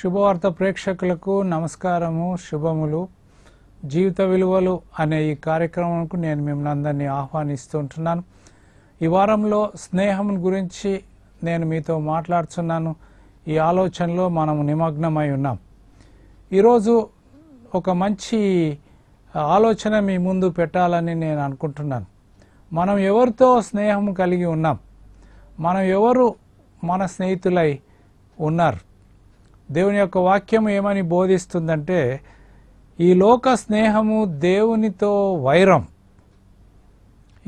శుభవార్త ప్రేక్షకులకు నమస్కారము శుభములు జీవిత విలువలు అనే ఈ కార్యక్రమంకు నేను మిమ్మల్ని అందరినీ ఆహ్వానిస్తుంటున్నాను ఈ వారంలో స్నేహం గురించి నేను మీతో మాట్లాడుతున్నాను ఈ ఆలోచనలో మనం నిమగ్నమై ఉన్నాం ఈరోజు ఒక మంచి ఆలోచన మీ ముందు పెట్టాలని నేను అనుకుంటున్నాను మనం ఎవరితో స్నేహం కలిగి ఉన్నాం మనం ఎవరు మన స్నేహితులై ఉన్నారు దేవుని యొక్క వాక్యం ఏమని బోధిస్తుందంటే ఈ లోక స్నేహము దేవునితో వైరం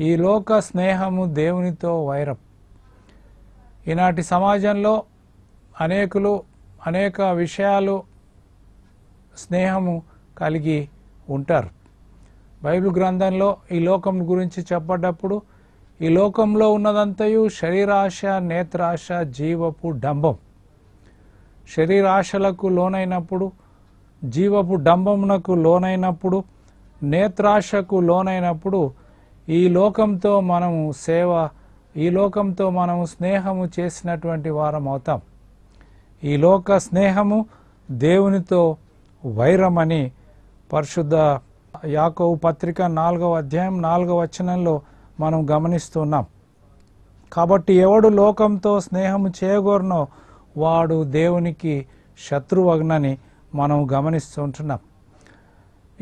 ఈ లోక స్నేహము దేవునితో వైరం ఈనాటి సమాజంలో అనేకులు అనేక విషయాలు స్నేహము కలిగి ఉంటారు బైబిల్ గ్రంథంలో ఈ లోకం గురించి చెప్పేటప్పుడు ఈ లోకంలో ఉన్నదంతయు శరీరాశ నేత్రాశ జీవపు డంబం శరీరాశలకు లోనైనప్పుడు జీవపు డంబమునకు లోనైనప్పుడు నేత్రాశకు లోనైనప్పుడు ఈ లోకంతో మనము సేవ ఈ లోకంతో మనము స్నేహము చేసినటువంటి వారం అవుతాం ఈ లోక స్నేహము దేవునితో వైరమని పరిశుద్ధ యాకవు పత్రిక నాలుగవ అధ్యాయం నాలుగవ వచనంలో మనం గమనిస్తున్నాం కాబట్టి ఎవడు లోకంతో స్నేహము చేయగోరనో వాడు దేవునికి శత్రువగ్నని మనం గమనిస్తుంటున్నాం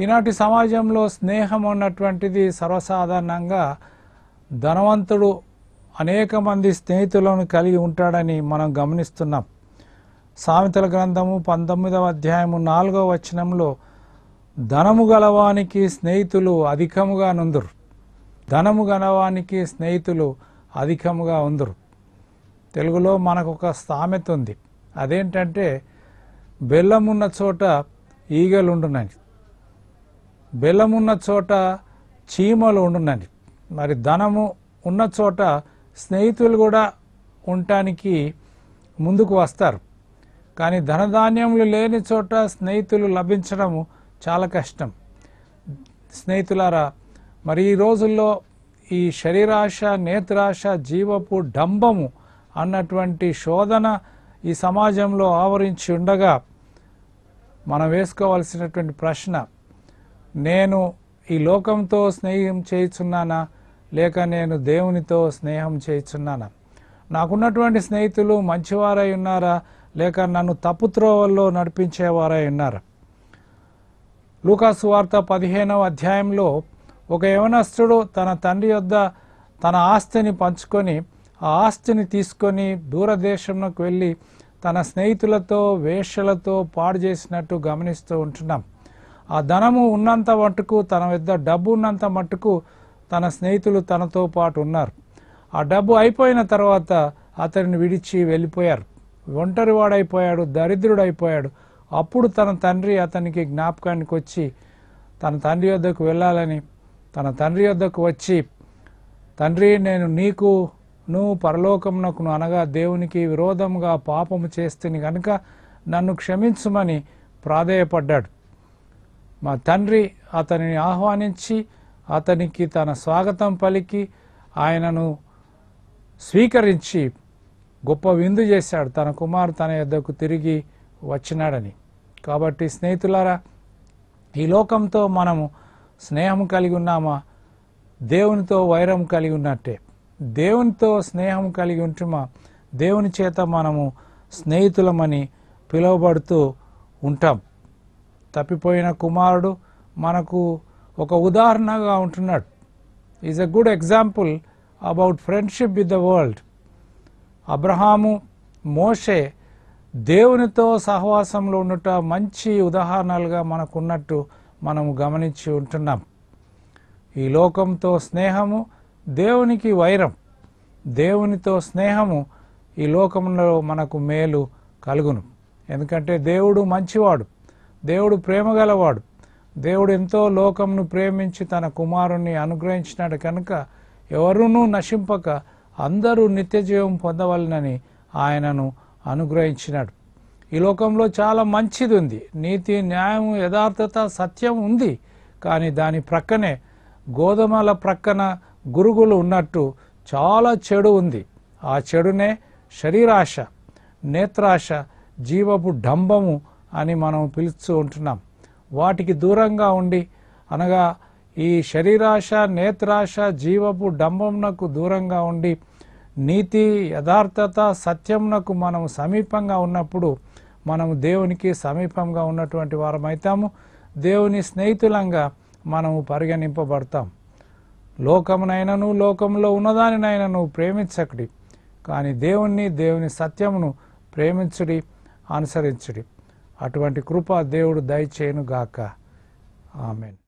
ఈనాటి సమాజంలో స్నేహం ఉన్నటువంటిది సర్వసాధారణంగా ధనవంతుడు అనేక మంది స్నేహితులను కలిగి ఉంటాడని మనం గమనిస్తున్నాం సామెతల గ్రంథము పంతొమ్మిదవ అధ్యాయము నాలుగవ వచనంలో ధనము గలవానికి స్నేహితులు అధికముగా నుందురు ధనము గలవానికి స్నేహితులు అధికముగా ఉందరు తెలుగులో మనకు ఒక సామెత ఉంది అదేంటంటే బెల్లం ఉన్న చోట ఈగలు ఉండునని బెల్లం ఉన్న చోట చీమలు ఉండునని మరి ధనము ఉన్న చోట స్నేహితులు కూడా ఉండటానికి ముందుకు వస్తారు కానీ ధనధాన్యములు లేని చోట స్నేహితులు లభించడము చాలా కష్టం స్నేహితులారా మరి ఈ రోజుల్లో ఈ శరీరాశ నేత్రాశ జీవపు డంబము అన్నటువంటి శోధన ఈ సమాజంలో ఆవరించి ఉండగా మనం వేసుకోవాల్సినటువంటి ప్రశ్న నేను ఈ లోకంతో స్నేహం చేయుచున్నానా లేక నేను దేవునితో స్నేహం చేయుచున్నానా నాకున్నటువంటి స్నేహితులు మంచివారై ఉన్నారా లేక నన్ను తప్పుత్రోవల్లో నడిపించేవారై ఉన్నారా లూకాసు వార్త పదిహేనవ అధ్యాయంలో ఒక యవనస్తుడు తన తండ్రి వద్ద తన ఆస్తిని పంచుకొని ఆ ఆస్తిని తీసుకొని దూరదేశంలోకి వెళ్ళి తన స్నేహితులతో వేషలతో పాడు చేసినట్టు గమనిస్తూ ఉంటున్నాం ఆ ధనము ఉన్నంత మట్టుకు తన వద్ద డబ్బు ఉన్నంత మట్టుకు తన స్నేహితులు తనతో పాటు ఉన్నారు ఆ డబ్బు అయిపోయిన తర్వాత అతనిని విడిచి వెళ్ళిపోయారు ఒంటరివాడైపోయాడు దరిద్రుడైపోయాడు అప్పుడు తన తండ్రి అతనికి జ్ఞాపకానికి వచ్చి తన తండ్రి వద్దకు వెళ్ళాలని తన తండ్రి వద్దకు వచ్చి తండ్రి నేను నీకు నువ్వు పరలోకమునకును అనగా దేవునికి విరోధముగా పాపము చేస్తేని గనుక నన్ను క్షమించమని ప్రాధేయపడ్డాడు మా తండ్రి అతనిని ఆహ్వానించి అతనికి తన స్వాగతం పలికి ఆయనను స్వీకరించి గొప్ప విందు చేశాడు తన కుమారు తన యొద్దకు తిరిగి వచ్చినాడని కాబట్టి స్నేహితులారా ఈ లోకంతో మనము స్నేహం కలిగి ఉన్నామా దేవునితో వైరం కలిగి ఉన్నట్టే దేవునితో స్నేహం కలిగి ఉంటుమా దేవుని చేత మనము స్నేహితులమని పిలువబడుతూ ఉంటాం తప్పిపోయిన కుమారుడు మనకు ఒక ఉదాహరణగా ఉంటున్నాడు is a good example about friendship with the world Abraham మోషే దేవునితో సహవాసంలో ఉండుట మంచి ఉదాహరణలుగా మనకున్నట్టు మనము గమనించి ఉంటున్నాం ఈ లోకంతో స్నేహము దేవునికి వైరం దేవునితో స్నేహము ఈ లోకంలో మనకు మేలు కలుగును ఎందుకంటే దేవుడు మంచివాడు దేవుడు ప్రేమగలవాడు దేవుడు ఎంతో లోకంను ప్రేమించి తన కుమారుణ్ణి అనుగ్రహించినాడు కనుక ఎవరునూ నశింపక అందరూ నిత్యజీవం పొందవలనని ఆయనను అనుగ్రహించినాడు ఈ లోకంలో చాలా మంచిది ఉంది నీతి న్యాయం యథార్థత సత్యం ఉంది కానీ దాని ప్రక్కనే గోధుమల ప్రక్కన గురుగులు ఉన్నట్టు చాలా చెడు ఉంది ఆ చెడునే శరీరాశ నేత్రాశ జీవపు డంబము అని మనం పిలుస్తూ ఉంటున్నాం వాటికి దూరంగా ఉండి అనగా ఈ శరీరాశ నేత్రాశ జీవపు డంబమునకు దూరంగా ఉండి నీతి యథార్థత సత్యమునకు మనం సమీపంగా ఉన్నప్పుడు మనము దేవునికి సమీపంగా ఉన్నటువంటి వారమైతాము దేవుని స్నేహితులంగా మనము పరిగణింపబడతాం లోకమునైనను లోకంలో ఉన్నదానినైనను ప్రేమించకడి కానీ దేవుణ్ణి దేవుని సత్యమును ప్రేమించుడి అనుసరించుడి అటువంటి కృప దేవుడు గాక ఆమెన్